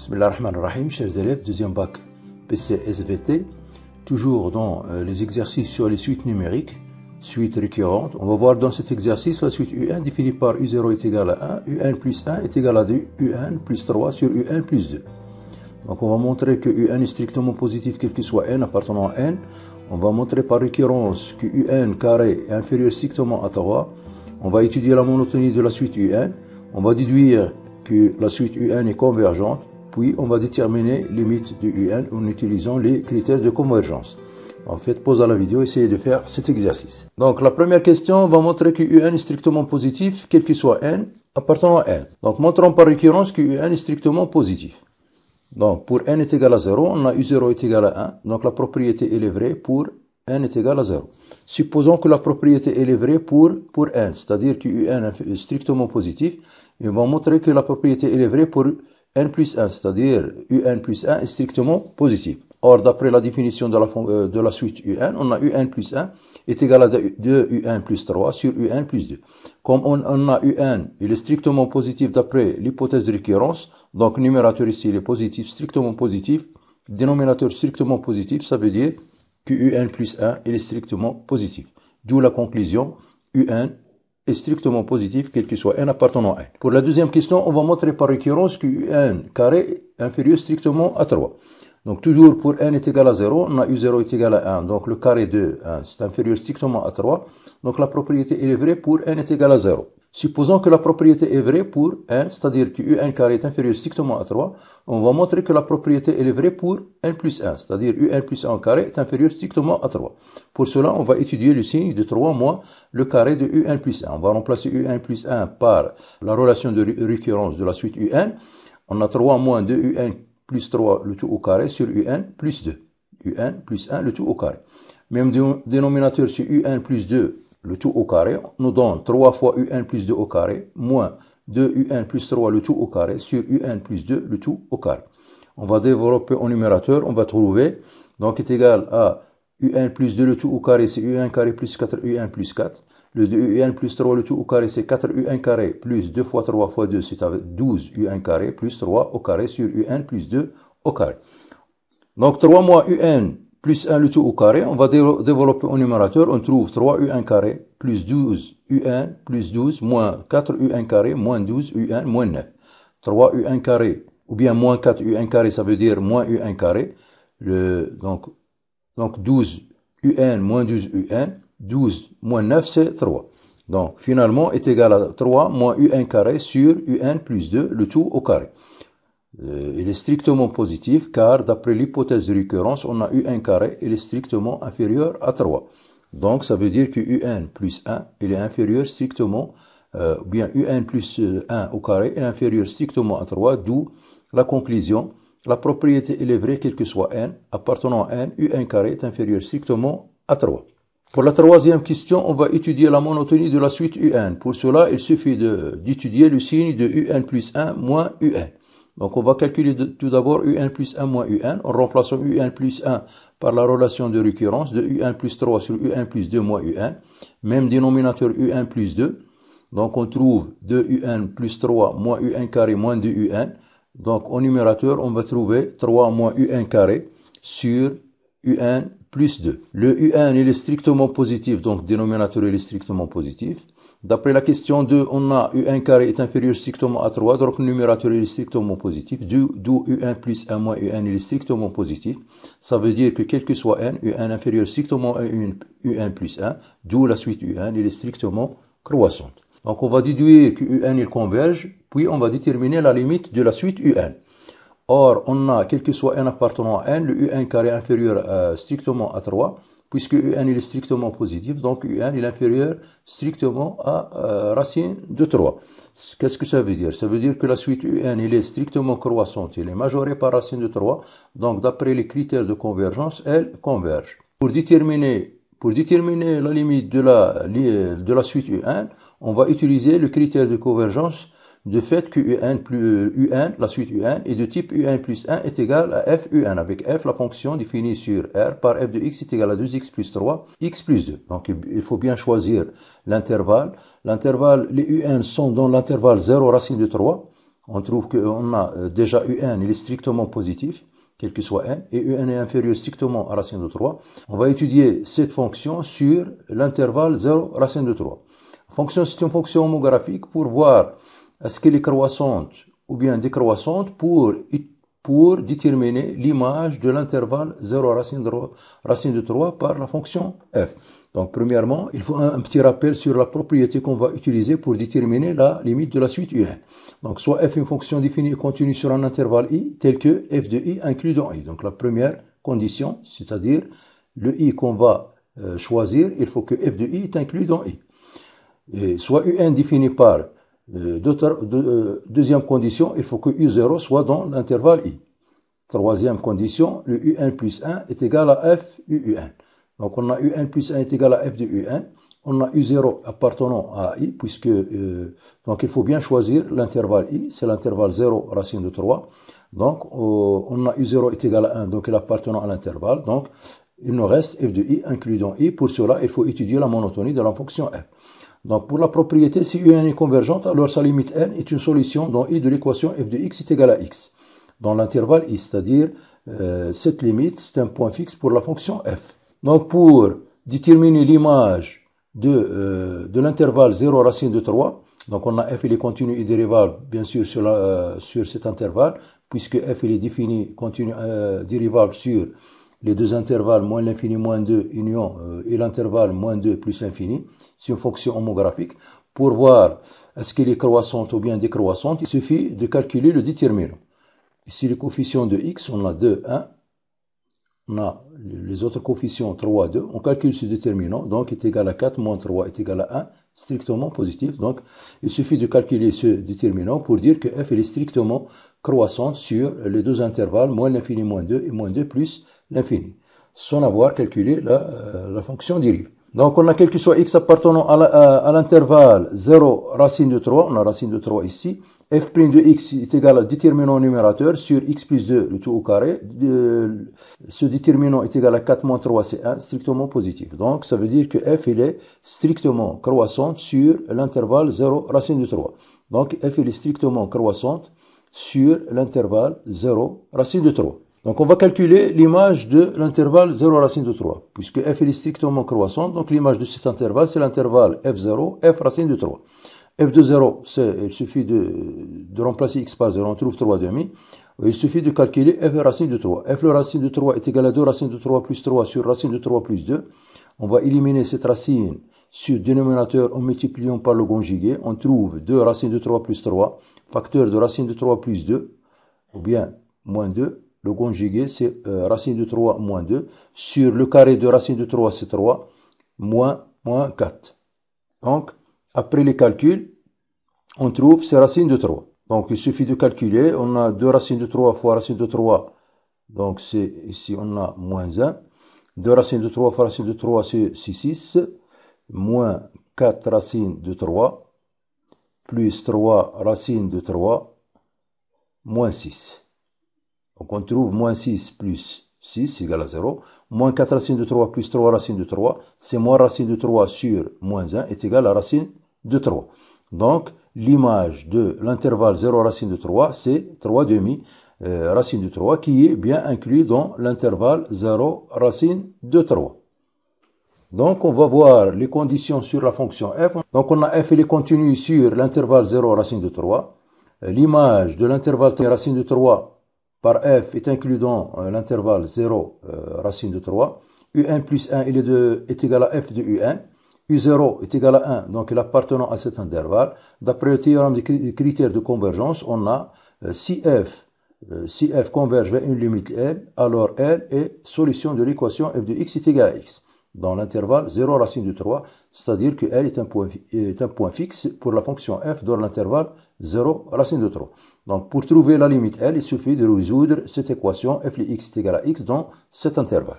Bismillah ar-Rahman rahim chers élèves, deuxième bac PCSVT, toujours dans euh, les exercices sur les suites numériques, suites récurrentes. On va voir dans cet exercice la suite u définie par U0 est égal à 1, u plus 1 est égal à 2, u plus 3 sur u plus 2. Donc on va montrer que UN est strictement positif quel que soit n appartenant à n. On va montrer par récurrence que UN carré est inférieur strictement à 3. On va étudier la monotonie de la suite UN. On va déduire que la suite UN est convergente. Puis on va déterminer limite limites du UN en utilisant les critères de convergence. En fait, posez à la vidéo, essayez de faire cet exercice. Donc la première question va montrer que UN est strictement positif, quel que soit n, appartenant à n. Donc montrons par récurrence que UN est strictement positif. Donc pour n est égal à 0, on a U0 est égal à 1, donc la propriété est vraie pour n est égal à 0. Supposons que la propriété est vraie pour, pour n, c'est-à-dire que un est strictement positif, et on va montrer que la propriété est vraie pour n plus 1, c'est-à-dire un plus 1 est strictement positif. Or, d'après la définition de la, euh, suite un, on a un plus 1 est égal à 2un plus 3 sur un plus 2. Comme on, a un, il est strictement positif d'après l'hypothèse de récurrence, donc numérateur ici il est positif, strictement positif, dénominateur strictement positif, ça veut dire que un plus 1 est strictement positif. D'où la conclusion un strictement positif, quel que soit n appartenant à n. Pour la deuxième question, on va montrer par récurrence que un carré inférieur strictement à 3. Donc toujours pour n est égal à 0, on a u0 est égal à 1. Donc le carré de 1, c'est inférieur strictement à 3. Donc la propriété, est vraie pour n est égal à 0. Supposons que la propriété est vraie pour n, c'est-à-dire que un carré est inférieur strictement à 3, on va montrer que la propriété est vraie pour n plus 1, c'est-à-dire un plus 1 carré est inférieur strictement à 3. Pour cela, on va étudier le signe de 3 moins le carré de un plus 1. On va remplacer un plus 1 par la relation de récurrence de la suite un. On a 3 moins 2 un plus 3 le tout au carré sur un plus 2. un plus 1 le tout au carré. Même dénominateur sur un plus 2 le tout au carré nous donne 3 fois un plus 2 au carré moins 2un plus 3 le tout au carré sur un plus 2 le tout au carré. On va développer en numérateur, on va trouver donc est égal à un plus 2 le tout au carré c'est un carré plus 4un plus 4. Le 2un plus 3 le tout au carré c'est 4un carré plus 2 fois 3 fois 2 c'est 12un carré plus 3 au carré sur un plus 2 au carré. Donc 3 moins un plus 1 le tout au carré, on va développer au numérateur, on trouve 3u1 carré plus 12u1 plus 12 moins 4u1 carré moins 12u1 moins 9. 3u1 carré ou bien moins 4u1 carré, ça veut dire moins u1 carré. Le, donc, donc 12un moins 12un, 12 moins 9 c'est 3. Donc finalement est égal à 3 moins u1 carré sur un plus 2, le tout au carré. Euh, il est strictement positif car d'après l'hypothèse de récurrence, on a U1 carré, il est strictement inférieur à 3. Donc ça veut dire que UN plus 1, il est inférieur strictement, euh, ou bien UN plus 1 euh, au carré, est inférieur strictement à 3, d'où la conclusion, la propriété est vraie quel que soit n, appartenant à n, UN carré est inférieur strictement à 3. Pour la troisième question, on va étudier la monotonie de la suite UN. Pour cela, il suffit d'étudier le signe de UN plus 1 moins UN. Donc on va calculer tout d'abord U1 plus 1 moins U1 en remplaçant U1 plus 1 par la relation de récurrence de U1 plus 3 sur U1 plus 2 moins U1. Même dénominateur U1 plus 2. Donc on trouve 2U1 plus 3 moins U1 carré moins 2 1 Donc au numérateur, on va trouver 3 moins U1 carré sur U1 plus 2. Le U1 il est strictement positif, donc dénominateur il est strictement positif. D'après la question 2, on a U1 carré est inférieur strictement à 3, donc le numérateur est strictement positif, d'où U1 plus 1 moins U1 est strictement positif. Ça veut dire que quel que soit n, U1 inférieur strictement à U1 plus 1, d'où la suite U1 est strictement croissante. Donc on va déduire que U1 il converge, puis on va déterminer la limite de la suite U1. Or, on a, quel que soit n appartenant à n, le U1 carré inférieur euh, strictement à 3, puisque U1 est strictement positif, donc U1 est inférieur strictement à euh, racine de 3. Qu'est-ce que ça veut dire Ça veut dire que la suite U1 est strictement croissante, elle est majorée par racine de 3, donc d'après les critères de convergence, elle converge. Pour déterminer, pour déterminer la limite de la, de la suite U1, on va utiliser le critère de convergence de fait que un plus un, euh, la suite un, est de type un plus 1 est égal à f un. Avec f, la fonction définie sur r par f de x est égale à 2x plus 3, x plus 2. Donc il faut bien choisir l'intervalle. L'intervalle, les un sont dans l'intervalle 0 racine de 3. On trouve qu'on a euh, déjà un, il est strictement positif quel que soit n, et un est inférieur strictement à racine de 3. On va étudier cette fonction sur l'intervalle 0 racine de 3. fonction, c'est une fonction homographique pour voir est ce qu'elle est croissante ou bien décroissante pour, pour déterminer l'image de l'intervalle 0 racine de, 3 par la fonction f. Donc premièrement, il faut un, petit rappel sur la propriété qu'on va utiliser pour déterminer la limite de la suite U1. Donc soit f est une fonction définie et continue sur un intervalle i tel que f de i inclus dans i. Donc la première condition, c'est-à-dire le i qu'on va euh, choisir, il faut que f de i est inclus dans i. Et soit un défini par euh, euh, deuxième condition, il faut que U0 soit dans l'intervalle I. Troisième condition, le UN plus 1 est égal à F Donc on a UN plus 1 est égal à F de UN. On a U0 appartenant à I, puisque euh, donc il faut bien choisir l'intervalle I, c'est l'intervalle 0 racine de 3. Donc on a U0 est égal à 1, donc il appartenant à l'intervalle. Donc il nous reste F de I inclus dans I. Pour cela, il faut étudier la monotonie de la fonction F. Donc pour la propriété, si UN est convergente, alors sa limite n est une solution dans I de l'équation f de x est égale à x, dans l'intervalle I, c'est-à-dire euh, cette limite, c'est un point fixe pour la fonction f. Donc pour déterminer l'image de, euh, l'intervalle 0 racine de 3, donc on a f il est continu et dérivable bien sûr euh, sur, cet intervalle, puisque f il est défini continu dérivable sur les deux intervalles moins l'infini moins 2 union euh, et l'intervalle moins 2 plus l'infini, c'est une fonction homographique. Pour voir est-ce qu'il est croissante ou bien décroissante, il suffit de calculer le déterminant. Ici, le coefficient de x, on a 2, 1. On a les autres coefficients 3, 2. On calcule ce déterminant, donc est égal à 4 moins 3 est égal à 1 strictement positif. Donc, il suffit de calculer ce déterminant pour dire que f est strictement croissant sur les deux intervalles, moins l'infini moins 2 et moins 2 plus l'infini, sans avoir calculé la, euh, la fonction dérive. Donc, on a quel que soit x appartenant à l'intervalle 0 racine de 3, on a racine de 3 ici, f' de x est égal à déterminant numérateur sur x plus 2, le tout au carré. ce déterminant est égal à 4 moins 3, c'est 1, strictement positif. Donc, ça veut dire que f, il est strictement croissante sur l'intervalle 0 racine de 3. Donc, f, il est strictement croissante sur l'intervalle 0 racine de 3. Donc, on va calculer l'image de l'intervalle 0 racine de 3. Puisque f, il est strictement croissante, donc l'image de cet intervalle, c'est l'intervalle f0, f racine de 3 f de 0, il suffit de, de, remplacer x par 0, on trouve 3 demi. Il suffit de calculer f racine de 3. f le racine de 3 est égal à 2 racine de 3 plus 3 sur racine de 3 plus 2. On va éliminer cette racine sur dénominateur en multipliant par le conjugué. On trouve 2 racine de 3 plus 3, facteur de racine de 3 plus 2, ou bien moins 2. Le conjugué, c'est euh, racine de 3 moins 2. Sur le carré de racine de 3, c'est 3, moins, moins 4. Donc, après les calculs, on trouve ces racines de 3. Donc il suffit de calculer, on a 2 racines de 3 fois racine de 3, donc c'est ici on a moins 1. 2 racines de 3 fois racine de 3 c'est 6, moins 4 racines de 3, plus 3 racines de 3, moins 6. Donc on trouve moins 6 plus 6 égale à 0, moins 4 racines de 3 plus 3 racines de 3, c'est moins racine de 3 sur moins 1 est égal à racine de 3. Donc, l'image de l'intervalle 0 racine de 3, c'est 3 demi euh, racine de 3 qui est bien inclus dans l'intervalle 0 racine de 3. Donc, on va voir les conditions sur la fonction f. Donc, on a f, et est continu sur l'intervalle 0 racine de 3. Euh, l'image de l'intervalle t racine de 3 par f est inclus dans euh, l'intervalle 0 racine de 3. u1 plus 1, est, est égal à f de u1. U0 est égal à 1, donc il appartenant à cet intervalle. D'après le théorème des critères de convergence, on a euh, si f, euh, si f converge vers une limite L, alors L est solution de l'équation f de x est égal à x dans l'intervalle 0 racine de 3, c'est-à-dire que L est un, point, est un point fixe pour la fonction f dans l'intervalle 0 racine de 3. Donc pour trouver la limite L, il suffit de résoudre cette équation f de x est égal à x dans cet intervalle.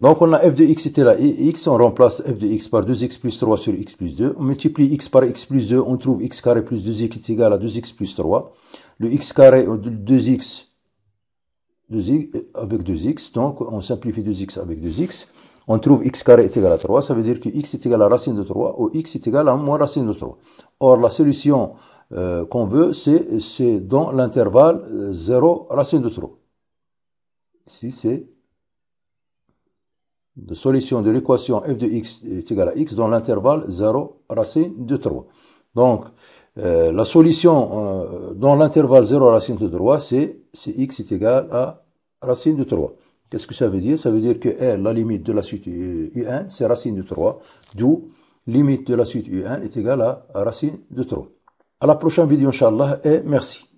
Donc on a f de x, était là, et x, on remplace f de x par 2x plus 3 sur x plus 2. On multiplie x par x plus 2, on trouve x carré plus 2x est égal à 2x plus 3. Le x carré, 2x, euh, 2x euh, avec 2x, donc on simplifie 2x avec 2x. On trouve x carré est égal à 3, ça veut dire que x est égal à racine de 3 ou x est égal à moins racine de 3. Or la solution euh, qu'on veut, c'est dans l'intervalle 0 racine de 3. Ici c'est de solution de l'équation f de x est égale à x dans l'intervalle 0 racine de 3. Donc, euh, la solution euh, dans l'intervalle 0 racine de 3, c'est x est égal à racine de 3. Qu'est-ce que ça veut dire Ça veut dire que R, la limite de la suite U1, c'est racine de 3, d'où limite de la suite U1 est égale à racine de 3. À la prochaine vidéo, Inch'Allah, et merci.